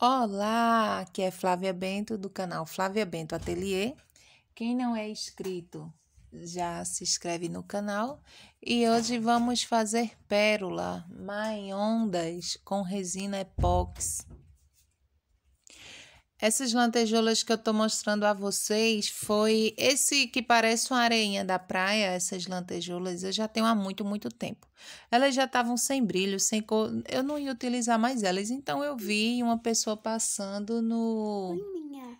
Olá, aqui é Flávia Bento do canal Flávia Bento Atelier. Quem não é inscrito já se inscreve no canal e hoje vamos fazer pérola, mais ondas com resina epóxi. Essas lantejoulas que eu estou mostrando a vocês foi esse que parece uma areinha da praia, essas lantejoulas, eu já tenho há muito, muito tempo. Elas já estavam sem brilho, sem cor, eu não ia utilizar mais elas, então eu vi uma pessoa passando no... Oi, minha.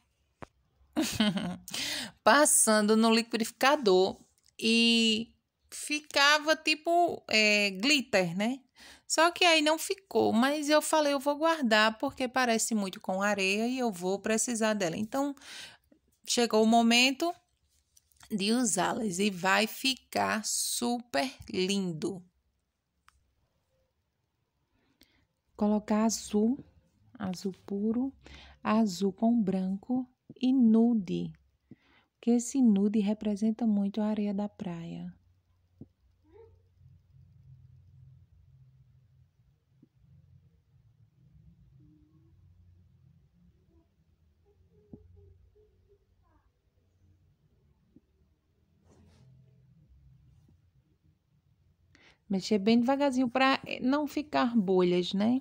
passando no liquidificador e ficava tipo é, glitter, né? Só que aí não ficou, mas eu falei, eu vou guardar porque parece muito com areia e eu vou precisar dela. Então, chegou o momento de usá-las e vai ficar super lindo. Colocar azul, azul puro, azul com branco e nude, porque esse nude representa muito a areia da praia. Mexer bem devagarzinho para eh, não ficar bolhas, né?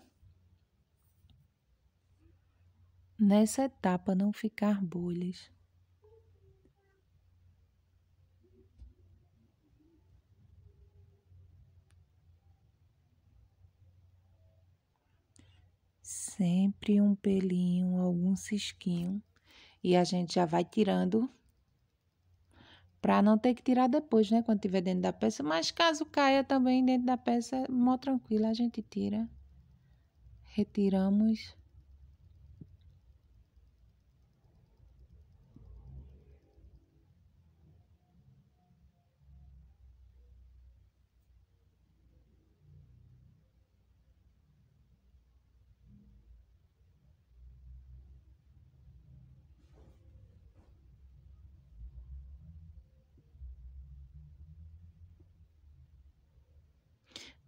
Nessa etapa, não ficar bolhas. Sempre um pelinho, algum cisquinho. E a gente já vai tirando para não ter que tirar depois, né, quando tiver dentro da peça. Mas caso caia também dentro da peça, mó tranquila, a gente tira. Retiramos.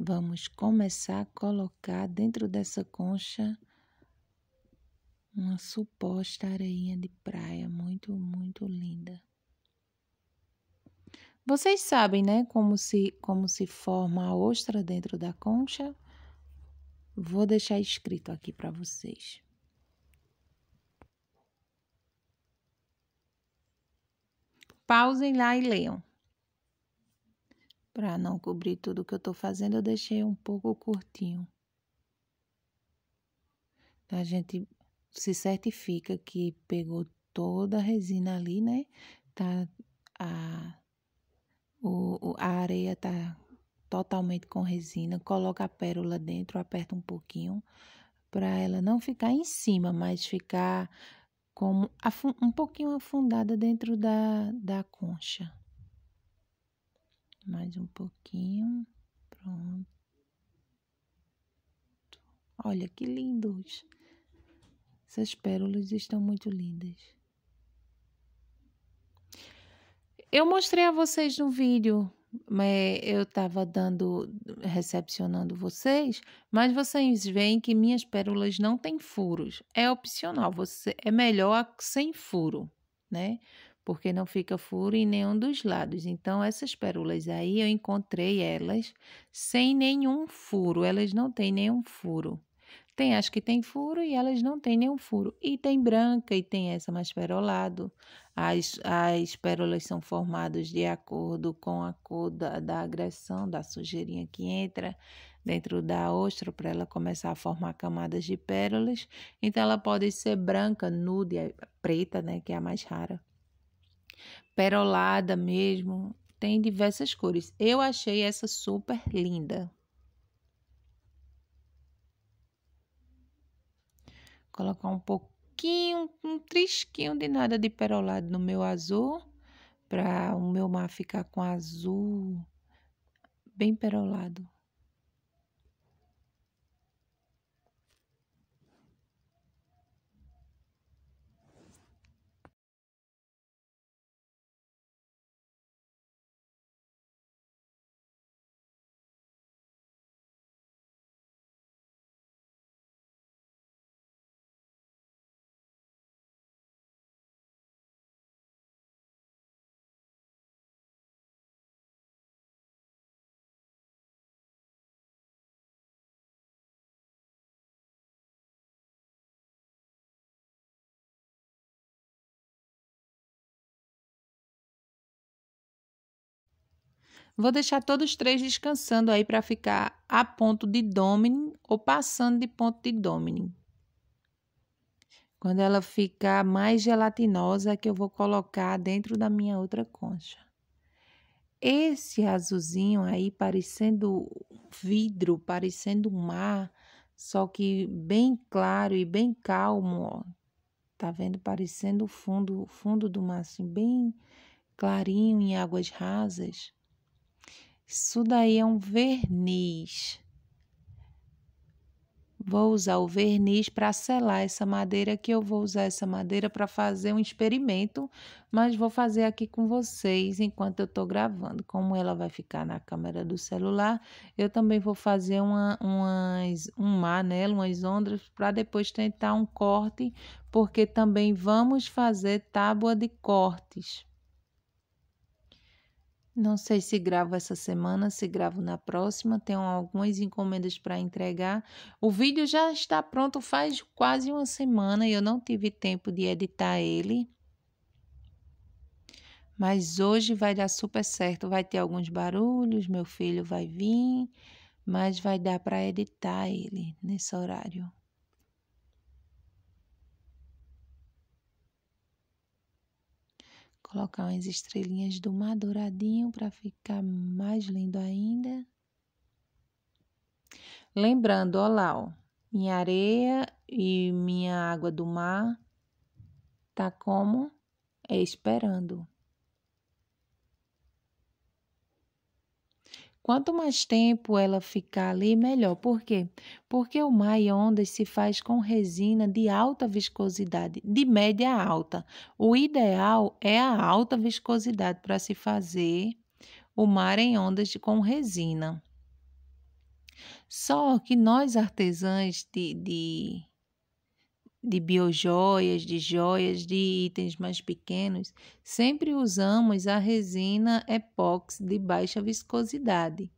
Vamos começar a colocar dentro dessa concha uma suposta areinha de praia muito, muito linda. Vocês sabem, né, como se como se forma a ostra dentro da concha? Vou deixar escrito aqui para vocês. Pausem lá e leiam. Para não cobrir tudo que eu estou fazendo, eu deixei um pouco curtinho. A gente se certifica que pegou toda a resina ali, né? Tá a, o, a areia tá totalmente com resina, coloca a pérola dentro, aperta um pouquinho para ela não ficar em cima, mas ficar como um pouquinho afundada dentro da, da concha mais um pouquinho. Pronto. Olha que lindos. Essas pérolas estão muito lindas. Eu mostrei a vocês no vídeo, mas eu estava dando, recepcionando vocês, mas vocês veem que minhas pérolas não têm furos. É opcional, você é melhor sem furo, né? porque não fica furo em nenhum dos lados. Então, essas pérolas aí eu encontrei elas sem nenhum furo, elas não têm nenhum furo. Tem as que tem furo e elas não têm nenhum furo. E tem branca e tem essa mais perolado. As, as pérolas são formadas de acordo com a cor da, da agressão, da sujeirinha que entra dentro da ostra para ela começar a formar camadas de pérolas. Então, ela pode ser branca, nude, é preta, né, que é a mais rara perolada mesmo, tem diversas cores. Eu achei essa super linda. Colocar um pouquinho, um trisquinho de nada de perolado no meu azul, para o meu mar ficar com azul bem perolado. Vou deixar todos três descansando aí para ficar a ponto de domine ou passando de ponto de domine. Quando ela ficar mais gelatinosa, é que eu vou colocar dentro da minha outra concha. Esse azulzinho aí, parecendo vidro, parecendo mar, só que bem claro e bem calmo, ó. Tá vendo? Parecendo o fundo, o fundo do mar, assim, bem clarinho em águas rasas. Isso daí é um verniz. Vou usar o verniz para selar essa madeira que eu vou usar essa madeira para fazer um experimento, mas vou fazer aqui com vocês enquanto eu estou gravando. Como ela vai ficar na câmera do celular, eu também vou fazer uma, umas, um mar nela, umas ondas, para depois tentar um corte, porque também vamos fazer tábua de cortes. Não sei se gravo essa semana, se gravo na próxima. Tenho algumas encomendas para entregar. O vídeo já está pronto faz quase uma semana e eu não tive tempo de editar ele. Mas hoje vai dar super certo. Vai ter alguns barulhos, meu filho vai vir, mas vai dar para editar ele nesse horário. Colocar umas estrelinhas do mar douradinho para ficar mais lindo ainda. Lembrando, olha lá, ó, minha areia e minha água do mar tá como? É esperando. Quanto mais tempo ela ficar ali, melhor. Por quê? Porque o em ondas se faz com resina de alta viscosidade, de média alta. O ideal é a alta viscosidade para se fazer o mar em ondas com resina. Só que nós artesãs de, de de biojoias, de joias, de itens mais pequenos, sempre usamos a resina epóxi de baixa viscosidade.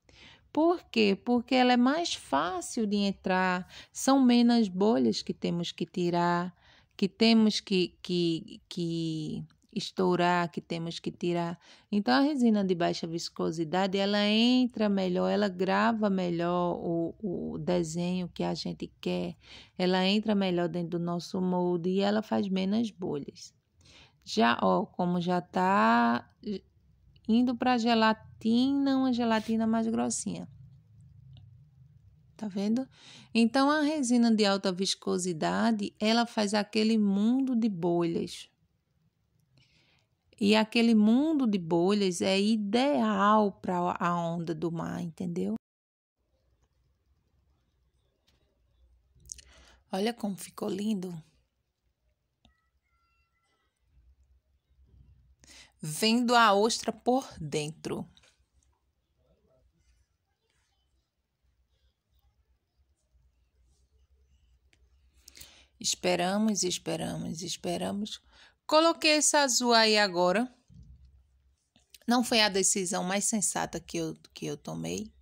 Por quê? Porque ela é mais fácil de entrar, são menos bolhas que temos que tirar, que temos que, que, que estourar, que temos que tirar. Então, a resina de baixa viscosidade, ela entra melhor, ela grava melhor o, o desenho que a gente quer, ela entra melhor dentro do nosso molde e ela faz menos bolhas. Já, ó, como já tá indo para gelatina, uma gelatina mais grossinha. Tá vendo? Então, a resina de alta viscosidade, ela faz aquele mundo de bolhas. E aquele mundo de bolhas é ideal para a onda do mar, entendeu? Olha como ficou lindo. Vendo a ostra por dentro. Esperamos, esperamos, esperamos Coloquei esse azul aí agora. Não foi a decisão mais sensata que eu, que eu tomei.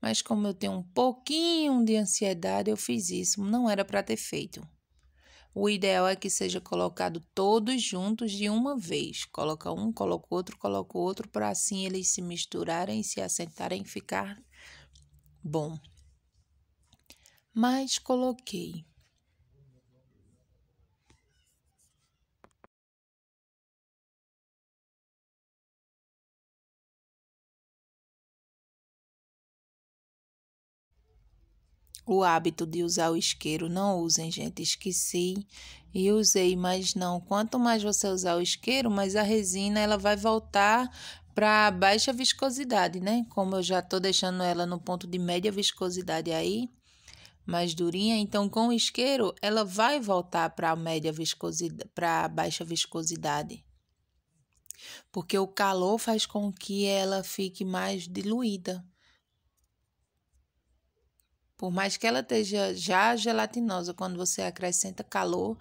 Mas como eu tenho um pouquinho de ansiedade, eu fiz isso. Não era para ter feito. O ideal é que seja colocado todos juntos de uma vez. Coloca um, coloca outro, coloca outro, para assim eles se misturarem, se assentarem e ficar bom. Mas coloquei. o hábito de usar o isqueiro. Não usem, gente. Esqueci e usei, mas não. Quanto mais você usar o isqueiro, mais a resina ela vai voltar para baixa viscosidade, né? Como eu já estou deixando ela no ponto de média viscosidade aí, mais durinha, então com o isqueiro ela vai voltar para a média viscosidade, para baixa viscosidade. Porque o calor faz com que ela fique mais diluída. Por mais que ela esteja já gelatinosa, quando você acrescenta calor,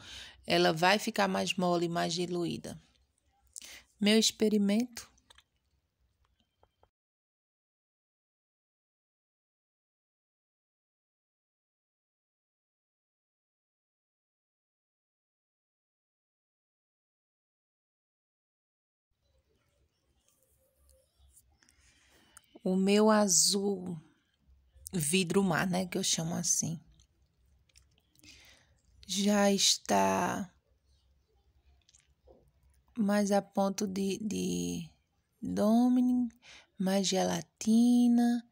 ela vai ficar mais mole, mais diluída. Meu experimento o meu azul vidro mar, né, que eu chamo assim, já está mais a ponto de, de domine, mais gelatina.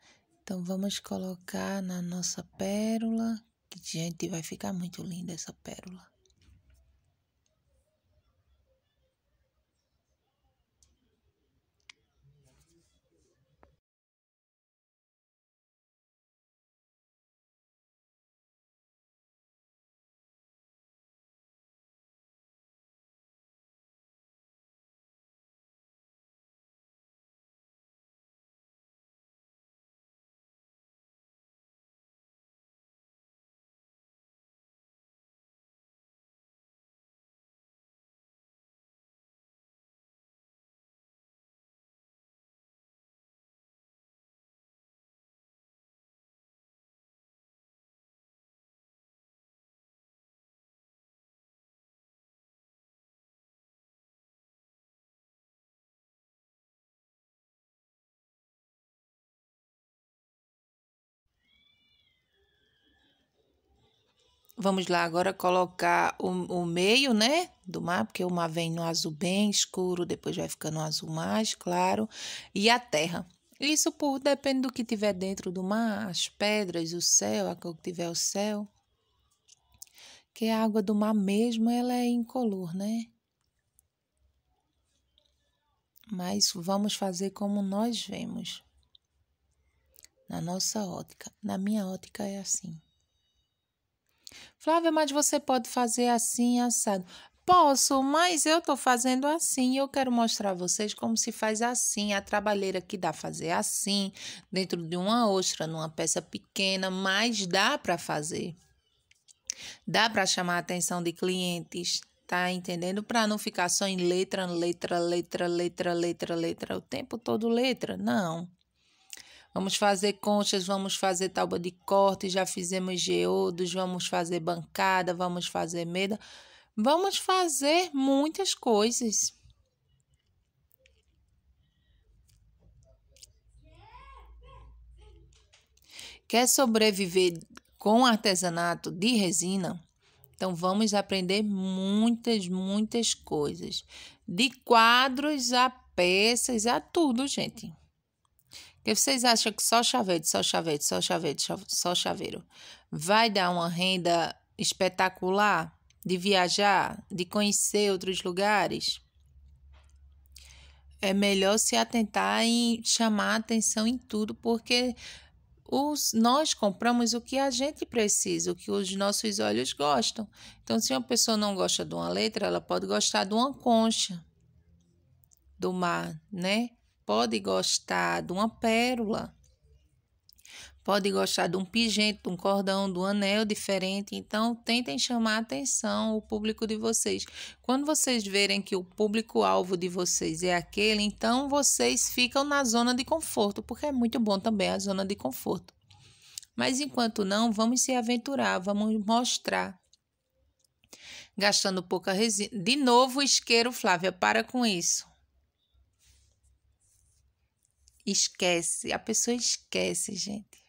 Então vamos colocar na nossa pérola, que gente vai ficar muito linda essa pérola. Vamos lá agora colocar o, o meio, né, do mar, porque o mar vem no azul bem escuro, depois vai ficando um azul mais claro, e a terra. Isso por depende do que tiver dentro do mar, as pedras, o céu, a cor que tiver o céu. Que a água do mar mesmo, ela é incolor, né? Mas vamos fazer como nós vemos. Na nossa ótica. Na minha ótica é assim. Flávia, mas você pode fazer assim, assado. Posso, mas eu estou fazendo assim e eu quero mostrar a vocês como se faz assim, a trabalheira que dá fazer assim, dentro de uma ostra, numa peça pequena, mas dá para fazer. Dá para chamar a atenção de clientes, tá entendendo? Para não ficar só em letra, letra, letra, letra, letra, letra, o tempo todo letra, não. Vamos fazer conchas, vamos fazer tábua de corte, já fizemos geodos, vamos fazer bancada, vamos fazer meda. Vamos fazer muitas coisas. Quer sobreviver com artesanato de resina? Então vamos aprender muitas, muitas coisas. De quadros a peças, a tudo, gente. Porque vocês acham que só chaveiro, só chaveiro, só chaveiro, só chaveiro vai dar uma renda espetacular de viajar, de conhecer outros lugares? É melhor se atentar em chamar atenção em tudo, porque os, nós compramos o que a gente precisa, o que os nossos olhos gostam. Então, se uma pessoa não gosta de uma letra, ela pode gostar de uma concha do mar, né? pode gostar de uma pérola, pode gostar de um pingente, de um cordão, de um anel diferente. Então, tentem chamar a atenção o público de vocês. Quando vocês verem que o público-alvo de vocês é aquele, então vocês ficam na zona de conforto, porque é muito bom também a zona de conforto. Mas enquanto não, vamos se aventurar, vamos mostrar. Gastando pouca resina. De novo, isqueiro, Flávia, para com isso. Esquece, a pessoa esquece, gente.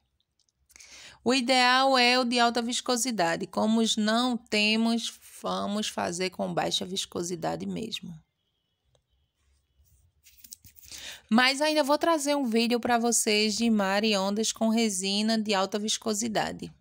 O ideal é o de alta viscosidade. Como os não temos, vamos fazer com baixa viscosidade mesmo. Mas ainda vou trazer um vídeo para vocês de mar e ondas com resina de alta viscosidade.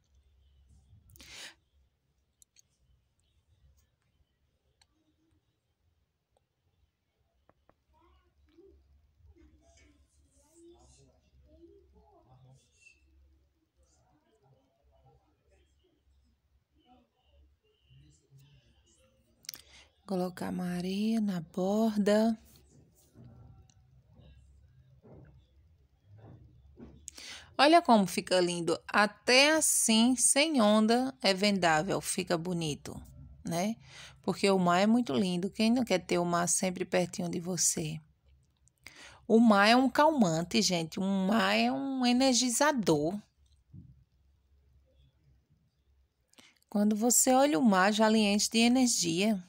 Colocar uma areia na borda. Olha como fica lindo. Até assim, sem onda, é vendável, fica bonito, né? Porque o mar é muito lindo. Quem não quer ter o mar sempre pertinho de você? O mar é um calmante, gente. O mar é um energizador. Quando você olha o mar, já lhe enche de energia.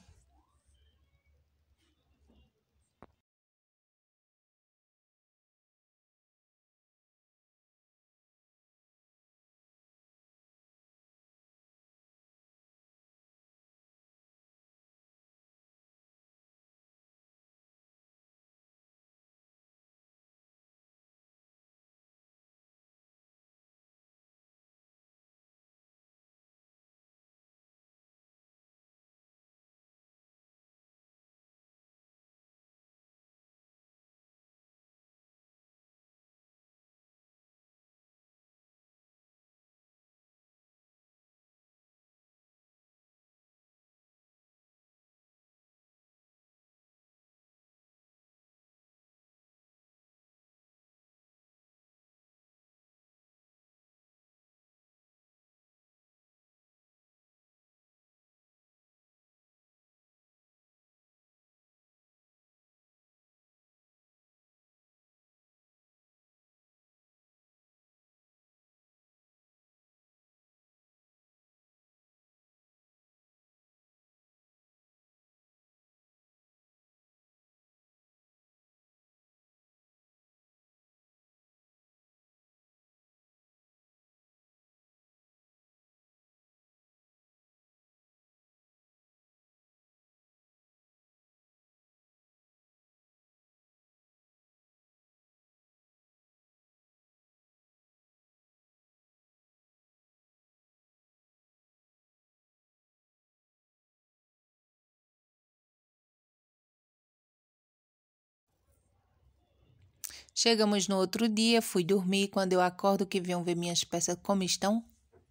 Chegamos no outro dia, fui dormir. Quando eu acordo, que venham ver minhas peças como estão.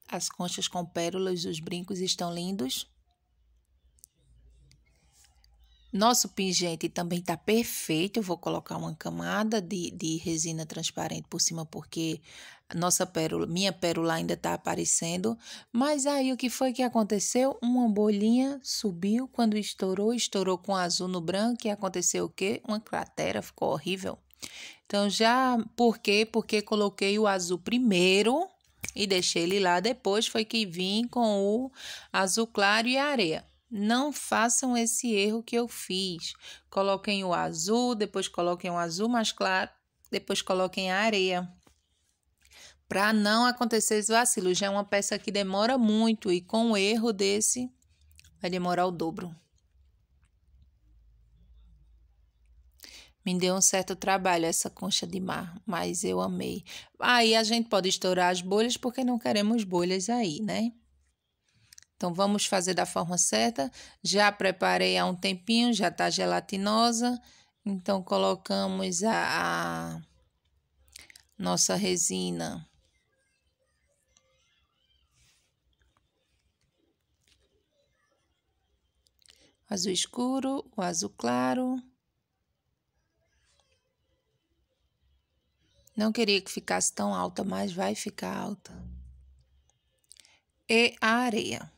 As conchas com pérolas, os brincos estão lindos. Nosso pingente também está perfeito. Eu vou colocar uma camada de, de resina transparente por cima, porque nossa pérola, minha pérola ainda está aparecendo. Mas aí o que foi que aconteceu? Uma bolinha subiu quando estourou, estourou com azul no branco. E aconteceu o quê? Uma cratera, ficou horrível. Então, já por quê? Porque coloquei o azul primeiro e deixei ele lá. Depois foi que vim com o azul claro e a areia. Não façam esse erro que eu fiz. Coloquem o azul, depois coloquem o azul mais claro, depois coloquem a areia. Para não acontecer esse vacilo. Já é uma peça que demora muito e com o erro desse vai demorar o dobro. Me deu um certo trabalho essa concha de mar, mas eu amei. Aí ah, a gente pode estourar as bolhas porque não queremos bolhas aí, né? Então vamos fazer da forma certa. Já preparei há um tempinho, já está gelatinosa. Então colocamos a, a nossa resina. Azul escuro, o azul claro. Não queria que ficasse tão alta, mas vai ficar alta. E a areia.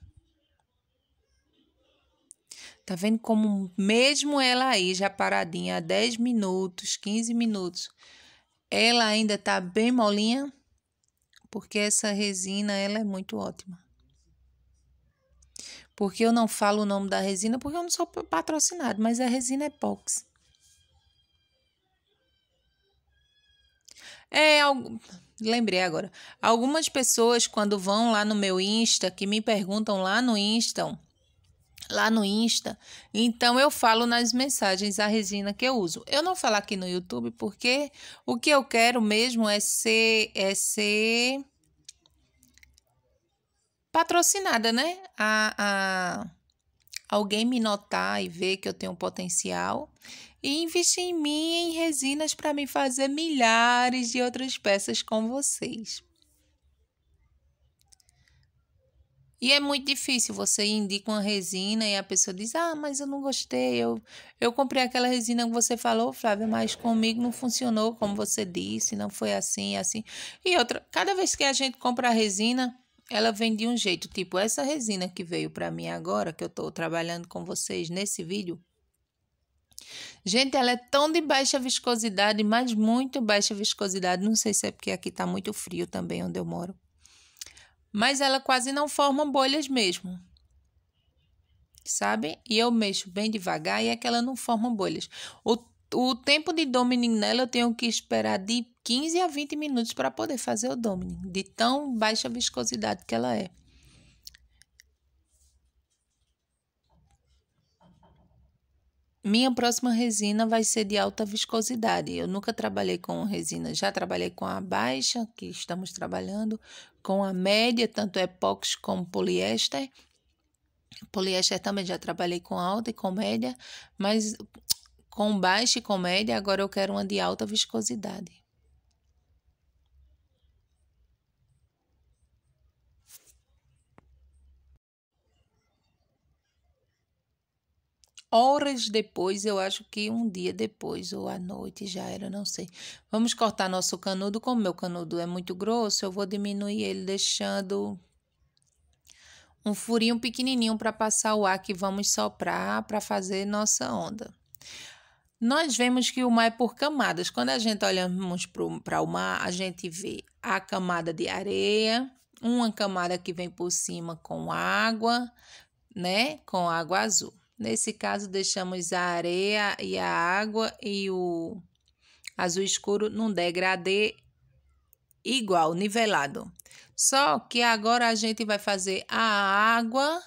Tá vendo como mesmo ela aí já paradinha há 10 minutos, 15 minutos, ela ainda tá bem molinha? Porque essa resina, ela é muito ótima. Porque eu não falo o nome da resina porque eu não sou patrocinado, mas a resina é Epoxy. É, algo... lembrei agora. Algumas pessoas, quando vão lá no meu Insta, que me perguntam lá no Insta, lá no Insta, então eu falo nas mensagens a resina que eu uso. Eu não falo aqui no YouTube porque o que eu quero mesmo é ser, é ser patrocinada, né? A, a alguém me notar e ver que eu tenho potencial e investir em mim em resinas para me fazer milhares de outras peças com vocês. E é muito difícil, você indica uma resina e a pessoa diz: Ah, mas eu não gostei, eu, eu comprei aquela resina que você falou, Flávia, mas comigo não funcionou como você disse, não foi assim, assim. E outra, cada vez que a gente compra a resina, ela vem de um jeito, tipo essa resina que veio para mim agora, que eu estou trabalhando com vocês nesse vídeo. Gente, ela é tão de baixa viscosidade, mas muito baixa viscosidade. Não sei se é porque aqui está muito frio também onde eu moro. Mas ela quase não forma bolhas mesmo. Sabe? E eu mexo bem devagar e é que ela não forma bolhas. O o tempo de doming nela eu tenho que esperar de 15 a 20 minutos para poder fazer o doming, de tão baixa viscosidade que ela é. Minha próxima resina vai ser de alta viscosidade. Eu nunca trabalhei com resina, já trabalhei com a baixa, que estamos trabalhando, com a média, tanto epóxi como poliéster. Poliéster também já trabalhei com alta e com média, mas com baixa e com média, agora eu quero uma de alta viscosidade. horas depois, eu acho que um dia depois, ou à noite já era, não sei. Vamos cortar nosso canudo. Como meu canudo é muito grosso, eu vou diminuir ele, deixando um furinho pequenininho para passar o ar que vamos soprar para fazer nossa onda nós vemos que o mar é por camadas. Quando a gente olhamos para o mar, a gente vê a camada de areia, uma camada que vem por cima com água, né? Com água azul. Nesse caso, deixamos a areia e a água e o azul escuro num degradê igual, nivelado. Só que agora a gente vai fazer a água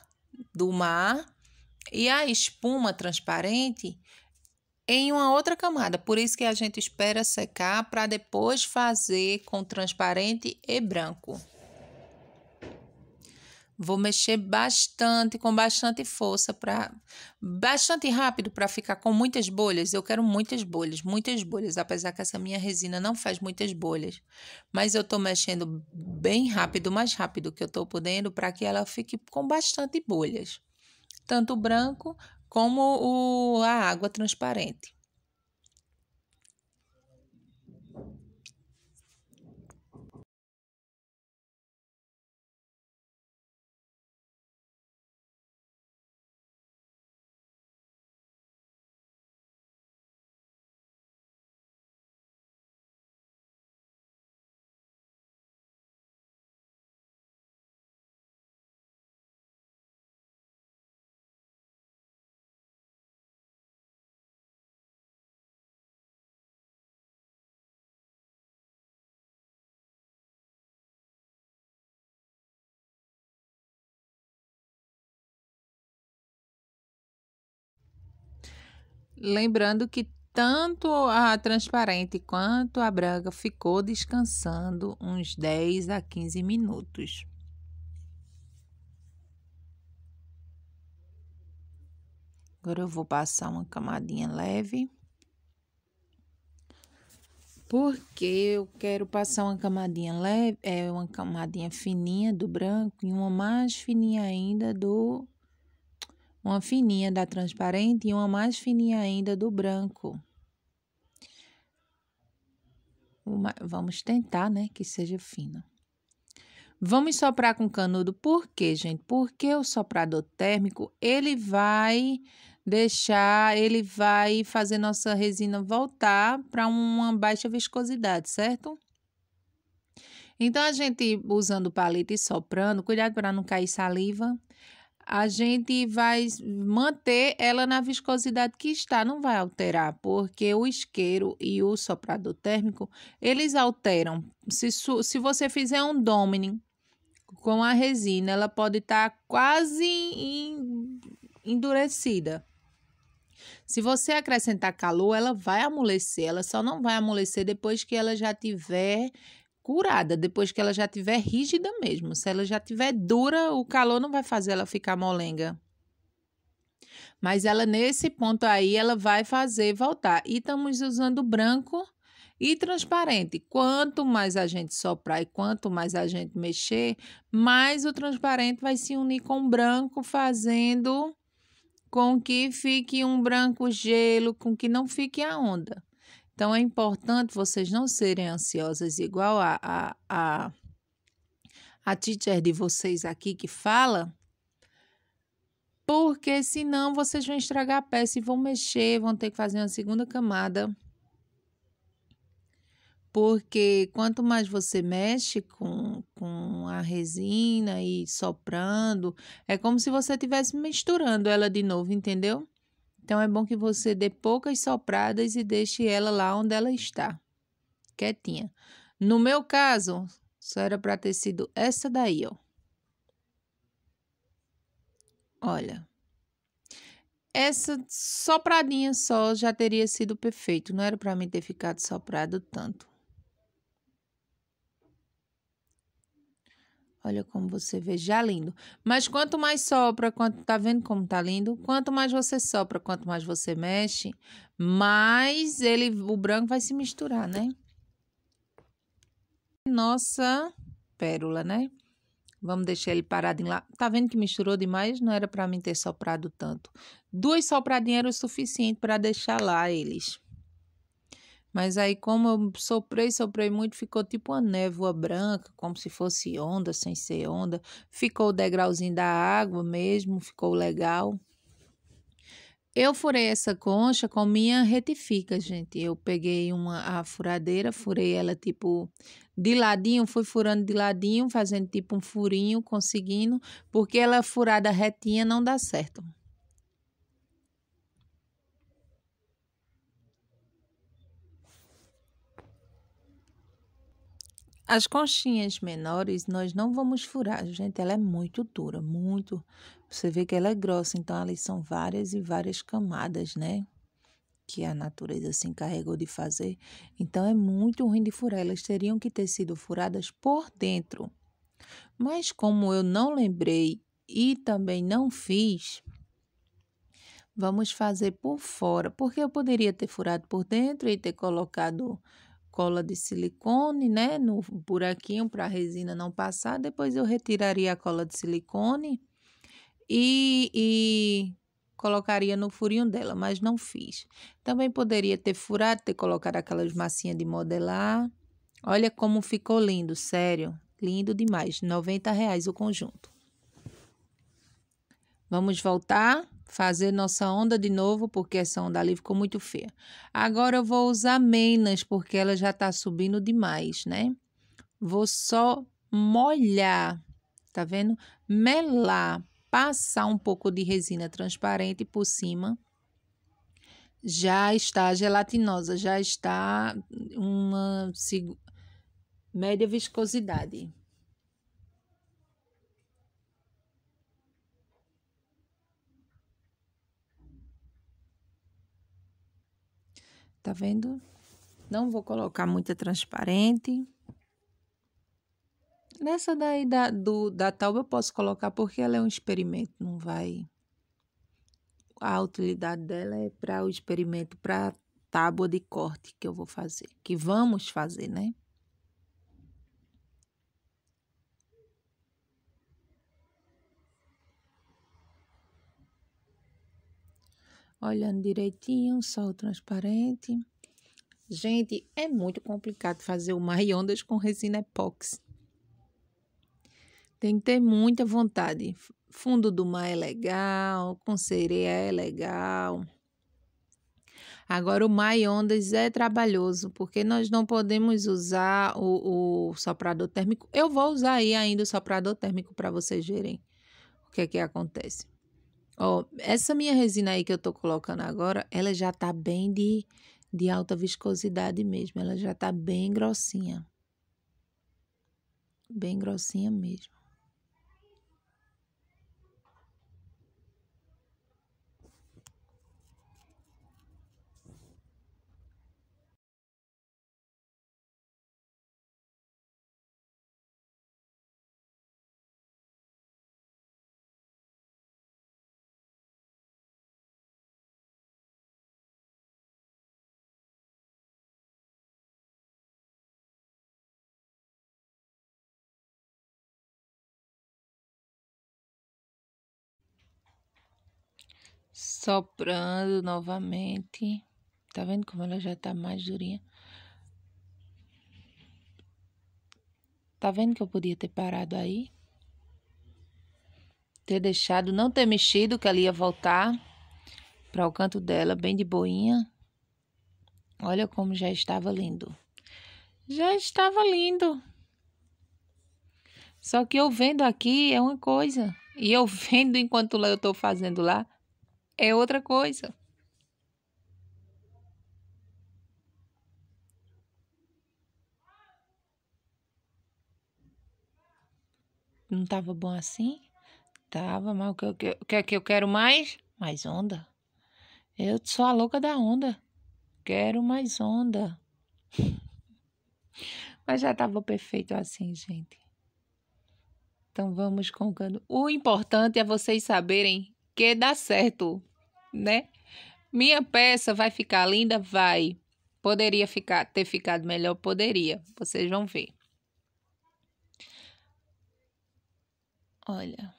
do mar e a espuma transparente em uma outra camada. Por isso que a gente espera secar para depois fazer com transparente e branco. Vou mexer bastante, com bastante força, para bastante rápido para ficar com muitas bolhas. Eu quero muitas bolhas, muitas bolhas, apesar que essa minha resina não faz muitas bolhas. Mas eu estou mexendo bem rápido, mais rápido que eu estou podendo, para que ela fique com bastante bolhas. Tanto branco como o, a água transparente. Lembrando que tanto a transparente quanto a branca ficou descansando uns 10 a 15 minutos. Agora eu vou passar uma camadinha leve. Porque eu quero passar uma camadinha leve, é uma camadinha fininha do branco e uma mais fininha ainda do uma fininha da transparente e uma mais fininha ainda do branco. Uma, vamos tentar, né, que seja fina. Vamos soprar com canudo, por quê, gente? Porque o soprador térmico, ele vai deixar, ele vai fazer nossa resina voltar para uma baixa viscosidade, certo? Então, a gente usando paleta e soprando, cuidado para não cair saliva, a gente vai manter ela na viscosidade que está, não vai alterar, porque o isqueiro e o soprador térmico, eles alteram. Se, se você fizer um domine com a resina, ela pode estar tá quase em, endurecida. Se você acrescentar calor, ela vai amolecer, ela só não vai amolecer depois que ela já tiver curada depois que ela já tiver rígida mesmo. Se ela já tiver dura, o calor não vai fazer ela ficar molenga. Mas ela nesse ponto aí ela vai fazer voltar. E estamos usando branco e transparente. Quanto mais a gente soprar e quanto mais a gente mexer, mais o transparente vai se unir com o branco, fazendo com que fique um branco gelo, com que não fique a onda. Então é importante vocês não serem ansiosas, igual a, a, a, a teacher de vocês aqui que fala, porque senão vocês vão estragar a peça e vão mexer, vão ter que fazer uma segunda camada. Porque quanto mais você mexe com, com a resina e soprando, é como se você estivesse misturando ela de novo, entendeu? Então é bom que você dê poucas sopradas e deixe ela lá onde ela está, quietinha. No meu caso, só era para ter sido essa daí, ó. Olha. Essa sopradinha só já teria sido perfeito, não era para mim ter ficado soprado tanto. Olha como você vê, já lindo. Mas quanto mais sopra, quanto tá vendo como tá lindo? Quanto mais você sopra, quanto mais você mexe, mais ele o branco vai se misturar, né? Nossa pérola, né? Vamos deixar ele parado em lá. Tá vendo que misturou demais? Não era para mim ter soprado tanto. Duas sopradinhas era o suficiente para deixar lá eles. Mas aí, como eu soprei, soprei muito, ficou tipo uma névoa branca, como se fosse onda, sem ser onda. Ficou o degrauzinho da água mesmo, ficou legal. Eu furei essa concha com minha retifica, gente. Eu peguei uma a furadeira, furei ela tipo de ladinho, fui furando de ladinho, fazendo tipo um furinho, conseguindo, porque ela furada retinha não dá certo. As conchinhas menores nós não vamos furar, gente. Ela é muito dura, muito. Você vê que ela é grossa, então ali são várias e várias camadas, né? Que a natureza se encarregou de fazer. Então é muito ruim de furar. Elas teriam que ter sido furadas por dentro. Mas como eu não lembrei e também não fiz, vamos fazer por fora, porque eu poderia ter furado por dentro e ter colocado cola de silicone, né, no buraquinho para a resina não passar. Depois eu retiraria a cola de silicone e, e colocaria no furinho dela, mas não fiz. Também poderia ter furado, ter colocado aquelas massinhas de modelar. Olha como ficou lindo, sério, lindo demais. 90 reais o conjunto. Vamos voltar fazer nossa onda de novo, porque essa onda ali ficou muito feia. Agora eu vou usar menos, porque ela já está subindo demais, né? Vou só molhar, tá vendo? Melar, passar um pouco de resina transparente por cima. Já está gelatinosa, já está uma média viscosidade. Tá vendo? Não vou colocar muita é transparente. Nessa daí da, do, da tauba eu posso colocar porque ela é um experimento, não vai... A utilidade dela é para o experimento, para tábua de corte que eu vou fazer, que vamos fazer, né? olhando direitinho, sol transparente. Gente, é muito complicado fazer o mariondas com resina epóxi. Tem que ter muita vontade. Fundo do mar é legal, com sereia é legal. Agora, o mar é trabalhoso, porque nós não podemos usar o, o soprador térmico. Eu vou usar aí ainda o soprador térmico para vocês verem o que é que acontece. Ó, essa minha resina aí que eu tô colocando agora, ela já tá bem de, de alta viscosidade mesmo. Ela já tá bem grossinha. Bem grossinha mesmo. soprando novamente. Tá vendo como ela já tá mais durinha? Tá vendo que eu podia ter parado aí? Ter deixado, não ter mexido, que ela ia voltar para o canto dela, bem de boinha. Olha como já estava lindo. Já estava lindo. Só que eu vendo aqui é uma coisa. E eu vendo enquanto eu estou fazendo lá é outra coisa. Não estava bom assim? Tava, mas o que, que, que é que eu quero mais? Mais onda. Eu sou a louca da onda. Quero mais onda. mas já estava perfeito assim, gente. Então vamos com o O importante é vocês saberem que dá certo, né? Minha peça vai ficar linda? Vai. Poderia ficar, ter ficado melhor? Poderia. Vocês vão ver. Olha.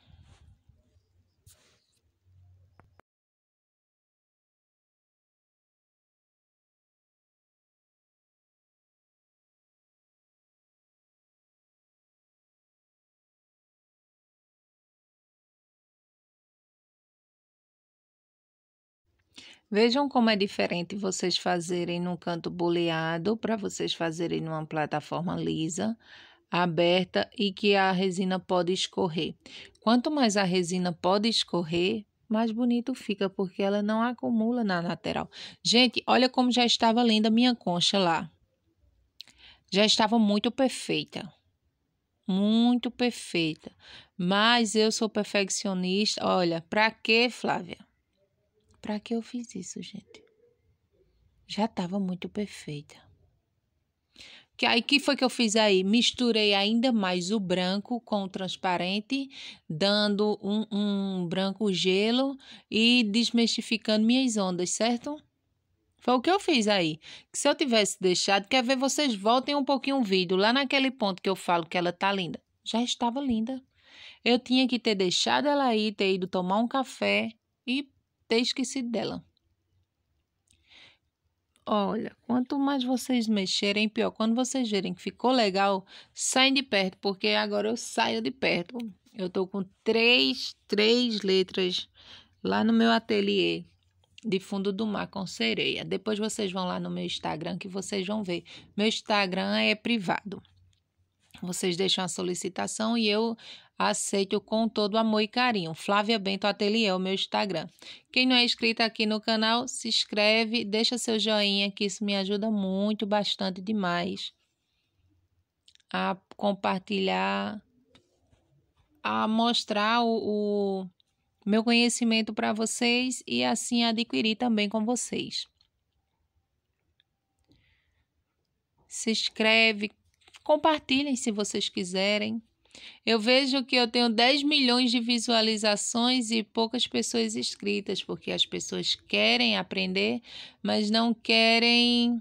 Vejam como é diferente vocês fazerem num canto boleado para vocês fazerem numa plataforma lisa, aberta e que a resina pode escorrer. Quanto mais a resina pode escorrer, mais bonito fica, porque ela não acumula na lateral. Gente, olha como já estava linda a minha concha lá. Já estava muito perfeita. Muito perfeita. Mas eu sou perfeccionista. Olha, para que, Flávia? Para que eu fiz isso, gente? Já estava muito perfeita. Que aí que foi que eu fiz aí? Misturei ainda mais o branco com o transparente, dando um, um branco gelo e desmistificando minhas ondas, certo? Foi o que eu fiz aí. Que se eu tivesse deixado, quer ver vocês voltem um pouquinho o vídeo lá naquele ponto que eu falo que ela tá linda. Já estava linda. Eu tinha que ter deixado ela aí, ter ido tomar um café e ter esquecido dela. Olha, quanto mais vocês mexerem, pior. Quando vocês verem que ficou legal, saem de perto, porque agora eu saio de perto. Eu tô com três, três letras lá no meu ateliê de fundo do mar com sereia. Depois vocês vão lá no meu Instagram que vocês vão ver. Meu Instagram é privado. Vocês deixam a solicitação e eu aceito com todo amor e carinho. Flávia Bento Ateliê o meu Instagram. Quem não é inscrito aqui no canal, se inscreve, deixa seu joinha, que isso me ajuda muito, bastante demais a compartilhar, a mostrar o, o meu conhecimento para vocês e assim adquirir também com vocês. Se inscreve, compartilhem se vocês quiserem. Eu vejo que eu tenho 10 milhões de visualizações e poucas pessoas inscritas, porque as pessoas querem aprender, mas não querem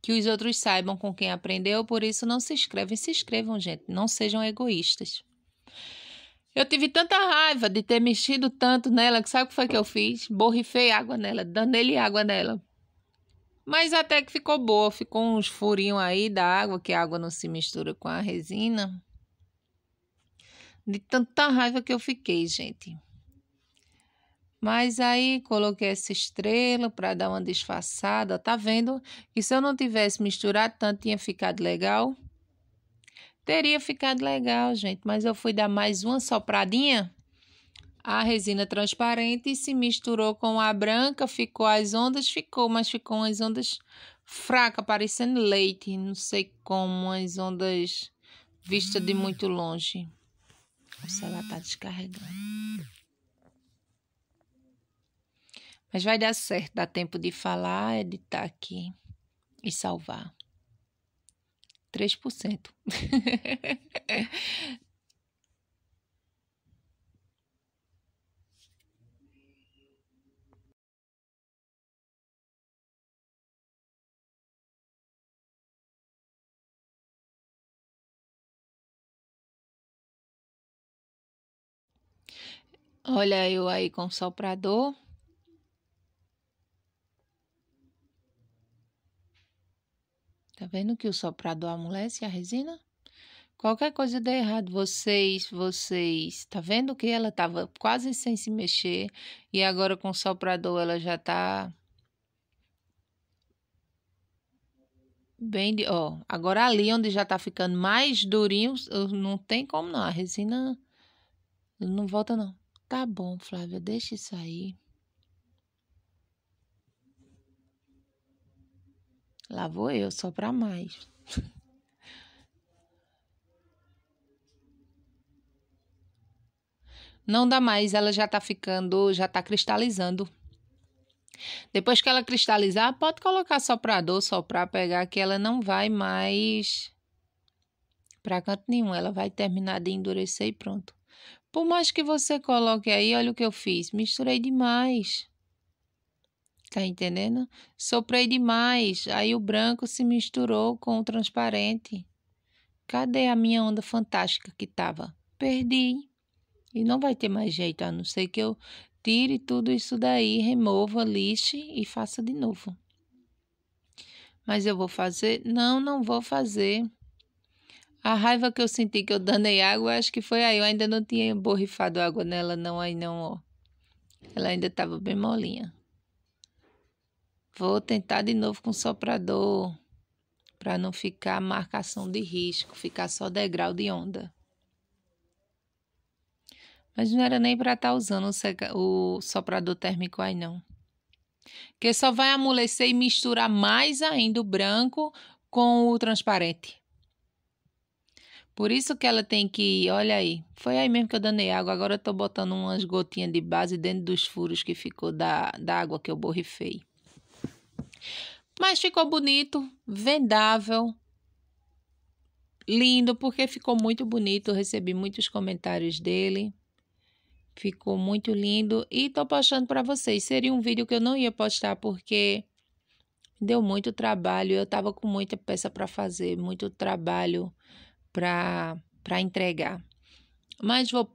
que os outros saibam com quem aprendeu, por isso não se inscrevem. Se inscrevam, gente, não sejam egoístas. Eu tive tanta raiva de ter mexido tanto nela que sabe o que foi que eu fiz? Borrifei água nela, dando lhe água nela. Mas até que ficou boa, ficou uns furinhos aí da água, que a água não se mistura com a resina. De tanta raiva que eu fiquei, gente. Mas aí coloquei essa estrela para dar uma disfarçada, tá vendo? Que se eu não tivesse misturado tanto, tinha ficado legal. Teria ficado legal, gente, mas eu fui dar mais uma sopradinha a resina transparente se misturou com a branca, ficou as ondas, ficou, mas ficou umas ondas fracas, parecendo leite, não sei como, umas ondas vista de muito longe. O celular tá descarregando. Mas vai dar certo, dá tempo de falar, editar aqui e salvar. 3%. Olha eu aí com o soprador. Tá vendo que o soprador amolece a resina? Qualquer coisa der errado, vocês, vocês, tá vendo que ela tava quase sem se mexer e agora com o soprador ela já tá bem, de... ó, agora ali onde já tá ficando mais durinho, não tem como não, a resina não volta não. Tá bom, Flávia, deixa isso aí. Lá vou eu, só para mais. Não dá mais, ela já tá ficando, já tá cristalizando. Depois que ela cristalizar, pode colocar soprador, soprar, pegar, que ela não vai mais para canto nenhum. Ela vai terminar de endurecer e pronto. Por mais que você coloque aí, olha o que eu fiz. Misturei demais. Tá entendendo? Soprei demais. Aí o branco se misturou com o transparente. Cadê a minha onda fantástica que tava? Perdi. E não vai ter mais jeito, a não ser que eu tire tudo isso daí, remova, lixe e faça de novo. Mas eu vou fazer? Não, não vou fazer. A raiva que eu senti que eu danei água, acho que foi aí. Ah, eu ainda não tinha borrifado água nela, não, aí não, ó. Ela ainda estava bem molinha. Vou tentar de novo com soprador, para não ficar marcação de risco, ficar só degrau de onda. Mas não era nem para estar tá usando o, seca, o soprador térmico aí, não. Que só vai amolecer e misturar mais ainda o branco com o transparente. Por isso que ela tem que, olha aí, foi aí mesmo que eu danei água, agora eu tô botando umas gotinhas de base dentro dos furos que ficou da, da água que eu borrifei. Mas ficou bonito, vendável, lindo, porque ficou muito bonito, recebi muitos comentários dele. Ficou muito lindo e tô postando para vocês. Seria um vídeo que eu não ia postar porque deu muito trabalho, eu tava com muita peça para fazer, muito trabalho para entregar. Mas vou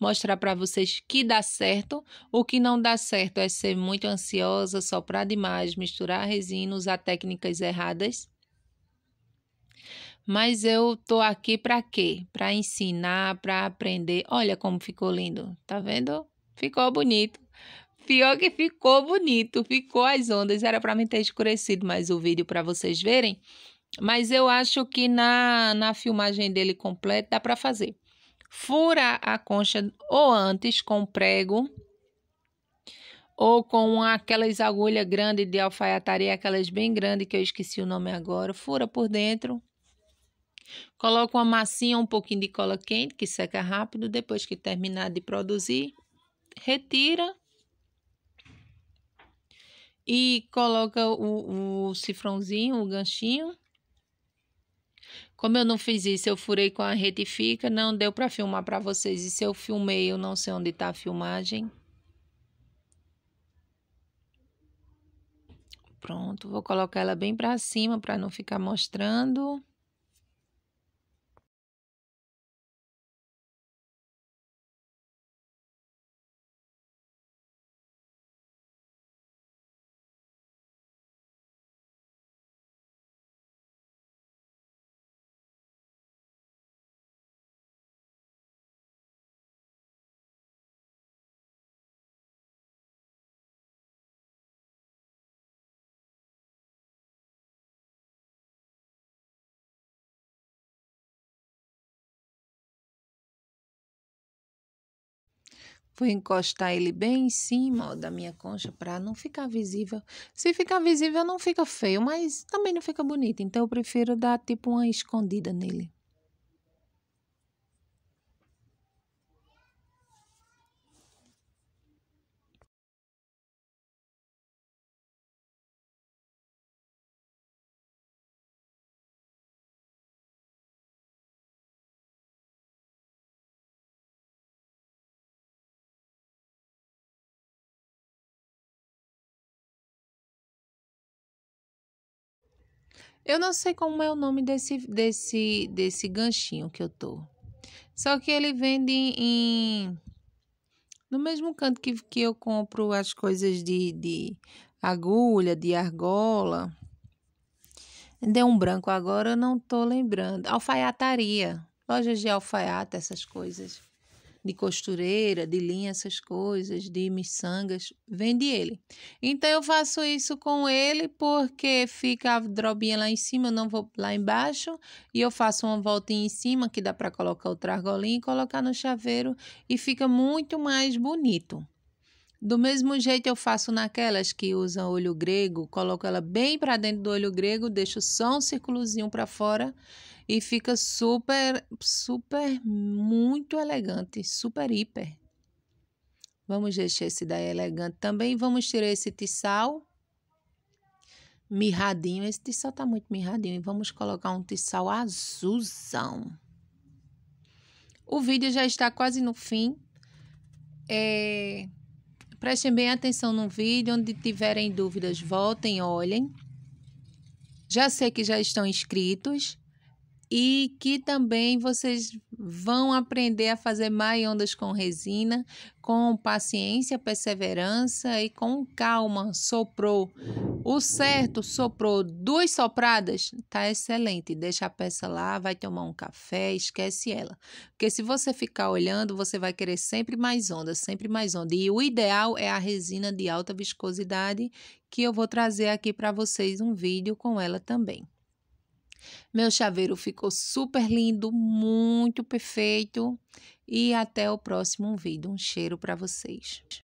mostrar para vocês que dá certo. O que não dá certo é ser muito ansiosa, soprar demais, misturar resina, usar técnicas erradas. Mas eu tô aqui para quê? Para ensinar, para aprender. Olha como ficou lindo, tá vendo? Ficou bonito. Pior que ficou bonito, ficou as ondas. Era para mim ter escurecido mais o vídeo para vocês verem mas eu acho que na, na filmagem dele completa dá para fazer. Fura a concha ou antes com prego ou com aquelas agulhas grandes de alfaiataria, aquelas bem grandes que eu esqueci o nome agora. Fura por dentro. Coloca uma massinha, um pouquinho de cola quente, que seca rápido. Depois que terminar de produzir, retira e coloca o, o cifrãozinho, o ganchinho como eu não fiz isso, eu furei com a retifica, não deu para filmar para vocês. E se eu filmei, eu não sei onde está a filmagem. Pronto, vou colocar ela bem para cima para não ficar mostrando. Vou encostar ele bem em cima ó, da minha concha para não ficar visível. Se ficar visível, não fica feio, mas também não fica bonito. Então, eu prefiro dar tipo uma escondida nele. Eu não sei como é o nome desse, desse, desse ganchinho que eu tô. Só que ele vende em. No mesmo canto que, que eu compro as coisas de, de agulha, de argola. Deu um branco agora, eu não tô lembrando. Alfaiataria. Lojas de alfaiate, essas coisas de costureira, de linha, essas coisas, de miçangas, vende ele. Então eu faço isso com ele porque fica a drobinha lá em cima, eu não vou lá embaixo, e eu faço uma voltinha em cima que dá para colocar outra argolinha e colocar no chaveiro e fica muito mais bonito. Do mesmo jeito eu faço naquelas que usam olho grego, coloco ela bem para dentro do olho grego, deixo só um circulozinho para fora e fica super, super, muito elegante, super, hiper. Vamos deixar esse daí elegante também. Vamos tirar esse tissal mirradinho. Esse tissal tá muito mirradinho. E vamos colocar um tissal azulzão. O vídeo já está quase no fim. É... Prestem bem atenção no vídeo. Onde tiverem dúvidas, voltem, olhem. Já sei que já estão inscritos e que também vocês vão aprender a fazer ondas com resina, com paciência, perseverança e com calma. Soprou o certo, soprou duas sopradas, tá excelente. Deixa a peça lá, vai tomar um café, esquece ela. Porque se você ficar olhando, você vai querer sempre mais ondas, sempre mais ondas. E o ideal é a resina de alta viscosidade, que eu vou trazer aqui para vocês um vídeo com ela também. Meu chaveiro ficou super lindo, muito perfeito. E até o próximo vídeo. Um cheiro para vocês.